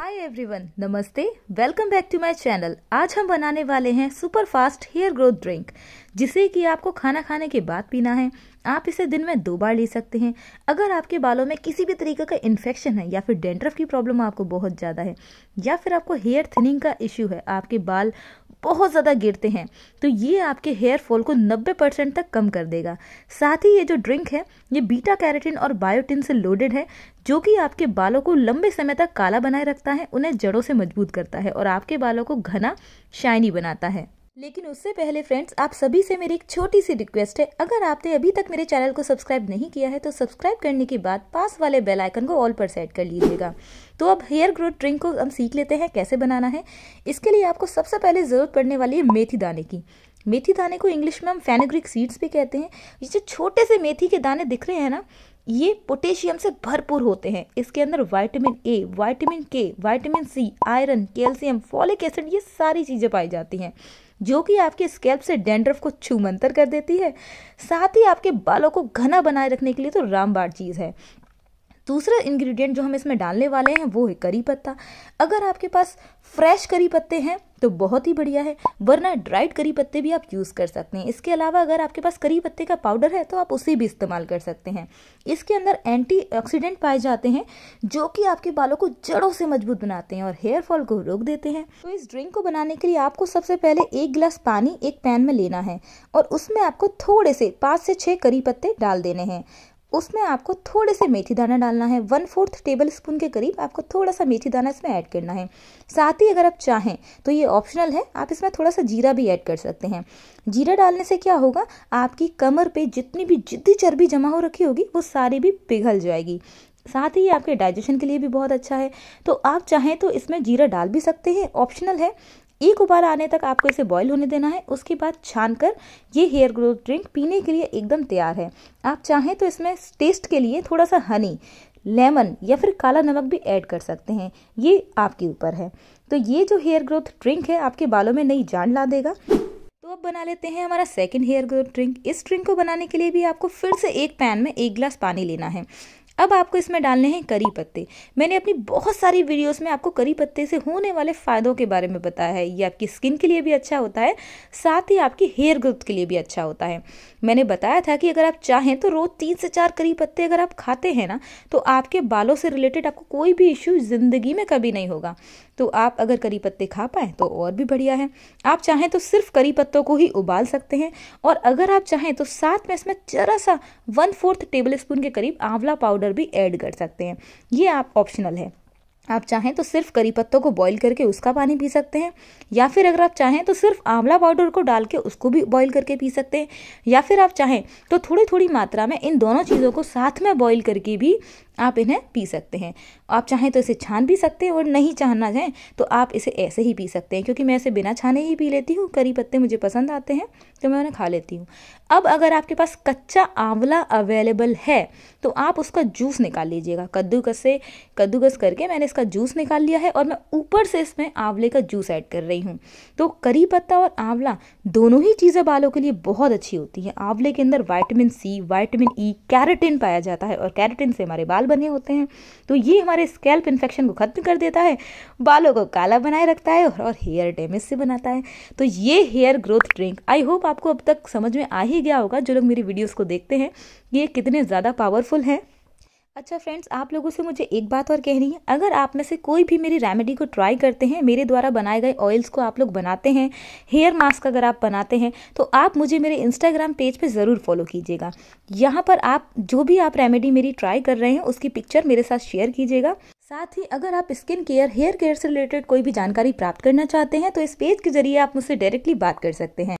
हाय everyone नमस्ते welcome back to my channel आज हम बनाने वाले हैं super fast hair growth drink जिसे कि आपको खाना खाने के बाद पीना है आप इसे दिन में दो बार ले सकते हैं अगर आपके बालों में किसी भी तरीके का इन्फेक्शन है या फिर डेंड्रफ की प्रॉब्लम आपको बहुत ज़्यादा है या फिर आपको हेयर थिनिंग का इश्यू है आपके बाल बहुत ज़्यादा गिरते हैं तो ये आपके हेयर फॉल को 90 परसेंट तक कम कर देगा साथ ही ये जो ड्रिंक है ये बीटा कैरेटिन और बायोटिन से लोडेड है जो कि आपके बालों को लंबे समय तक काला बनाए रखता है उन्हें जड़ों से मजबूत करता है और आपके बालों को घना शाइनी बनाता है लेकिन उससे पहले फ्रेंड्स आप सभी से मेरी एक छोटी सी रिक्वेस्ट है अगर आपने अभी तक मेरे चैनल को सब्सक्राइब नहीं किया है तो सब्सक्राइब करने के बाद पास वाले बेल आइकन को ऑल पर सेट कर लीजिएगा तो अब हेयर ग्रोथ ड्रिंक को हम सीख लेते हैं कैसे बनाना है इसके लिए आपको सबसे पहले ज़रूरत पड़ने वाली है मेथी दाने की मेथी दाने को इंग्लिश में हम फेनोग्रिक सीड्स भी कहते हैं जो छोटे से मेथी के दाने दिख रहे हैं ना ये पोटेशियम से भरपूर होते हैं इसके अंदर vitamin A vitamin K vitamin C iron calcium folic acid ये सारी चीज़ें पाई जाती हैं जो कि आपके स्कैल्प से डेंड्रफ को छूमंतर कर देती है साथ ही आपके बालों को घना बनाए रखने के लिए तो रामबाण चीज़ है दूसरा इंग्रेडिएंट जो हम इसमें डालने वाले हैं वो है करी पत्ता अगर आपके पास फ्रेश करी पत्ते हैं तो बहुत ही बढ़िया है वरना ड्राइड करी पत्ते भी आप यूज़ कर सकते हैं इसके अलावा अगर आपके पास करी पत्ते का पाउडर है तो आप उसे भी इस्तेमाल कर सकते हैं इसके अंदर एंटी पाए जाते हैं जो कि आपके बालों को जड़ों से मजबूत बनाते हैं और हेयर फॉल को रोक देते हैं तो इस ड्रिंक को बनाने के लिए आपको सबसे पहले एक गिलास पानी एक पैन में लेना है और उसमें आपको थोड़े से पाँच से छः करी पत्ते डाल देने हैं उसमें आपको थोड़े से मेथी दाना डालना है वन फोर्थ टेबल स्पून के करीब आपको थोड़ा सा मेथी दाना इसमें ऐड करना है साथ ही अगर आप चाहें तो ये ऑप्शनल है आप इसमें थोड़ा सा जीरा भी ऐड कर सकते हैं जीरा डालने से क्या होगा आपकी कमर पे जितनी भी जिद्दी चर्बी जमा हो रखी होगी वो सारी भी पिघल जाएगी साथ ही ये आपके डाइजेशन के लिए भी बहुत अच्छा है तो आप चाहें तो इसमें जीरा डाल भी सकते हैं ऑप्शनल है एक उबाल आने तक आपको इसे बॉईल होने देना है उसके बाद छान कर ये हेयर ग्रोथ ड्रिंक पीने के लिए एकदम तैयार है आप चाहें तो इसमें टेस्ट के लिए थोड़ा सा हनी लेमन या फिर काला नमक भी ऐड कर सकते हैं ये आपके ऊपर है तो ये जो हेयर ग्रोथ ड्रिंक है आपके बालों में नई जान ला देगा तो अब बना लेते हैं हमारा सेकेंड हेयर ग्रोथ ड्रिंक इस ड्रिंक को बनाने के लिए भी आपको फिर से एक पैन में एक ग्लास पानी लेना है अब आपको इसमें डालने हैं करी पत्ते मैंने अपनी बहुत सारी वीडियोस में आपको करी पत्ते से होने वाले फ़ायदों के बारे में बताया है ये आपकी स्किन के लिए भी अच्छा होता है साथ ही आपकी हेयर ग्रोथ के लिए भी अच्छा होता है मैंने बताया था कि अगर आप चाहें तो रोज़ तीन से चार करी पत्ते अगर आप खाते हैं ना तो आपके बालों से रिलेटेड आपको कोई भी इश्यू ज़िंदगी में कभी नहीं होगा तो आप अगर करी पत्ते खा पाएं तो और भी बढ़िया है आप चाहें तो सिर्फ करी पत्तों को ही उबाल सकते हैं और अगर आप चाहें तो साथ में इसमें जरा सा वन फोर्थ टेबल स्पून के करीब आंवला पाउडर भी ऐड कर सकते हैं ये आप ऑप्शनल है आप चाहें तो सिर्फ करी पत्तों को बॉईल करके उसका पानी पी सकते हैं या फिर अगर आप चाहें तो सिर्फ आंवला पाउडर को डाल के उसको भी बॉईल करके पी सकते हैं या फिर आप चाहें तो थोड़ी थोड़ी मात्रा में इन दोनों चीज़ों को साथ में बॉईल करके भी आप इन्हें पी सकते हैं आप चाहें तो इसे छान भी सकते हैं और नहीं छानना चाहें तो आप इसे ऐसे ही पी सकते हैं क्योंकि मैं इसे बिना छाने ही पी लेती हूँ करी पत्ते मुझे पसंद आते हैं तो मैं उन्हें खा लेती हूँ अब अगर आपके पास कच्चा आंवला अवेलेबल है तो आप उसका जूस निकाल लीजिएगा कद्दूकस से कद्दूकस करके मैंने इसका जूस निकाल लिया है और मैं ऊपर से इसमें आंवले का जूस ऐड कर रही हूँ तो करी पत्ता और आंवला दोनों ही चीज़ें बालों के लिए बहुत अच्छी होती हैं आंवले के अंदर vitamin C vitamin E carotene पाया जाता है और कैरेटिन से हमारे बाल बने होते हैं तो ये हमारे स्कैल्प इन्फेक्शन को ख़त्म कर देता है बालों को काला बनाए रखता है और हेयर डैमेज से बनाता है तो ये hair growth drink I hope आपको अब तक समझ में आ ही गया होगा जो लोग मेरी वीडियोज़ को देखते हैं ये कितने ज़्यादा पावरफुल हैं अच्छा फ्रेंड्स आप लोगों से मुझे एक बात और कहनी है अगर आप में से कोई भी मेरी रेमेडी को ट्राई करते हैं मेरे द्वारा बनाए गए ऑयल्स को आप लोग बनाते हैं हेयर मास्क अगर आप बनाते हैं तो आप मुझे मेरे इंस्टाग्राम पेज पे ज़रूर फॉलो कीजिएगा यहाँ पर आप जो भी आप रेमेडी मेरी ट्राई कर रहे हैं उसकी पिक्चर मेरे साथ शेयर कीजिएगा साथ ही अगर आप स्किन केयर हेयर केयर से रिलेटेड कोई भी जानकारी प्राप्त करना चाहते हैं तो इस पेज के जरिए आप मुझसे डायरेक्टली बात कर सकते हैं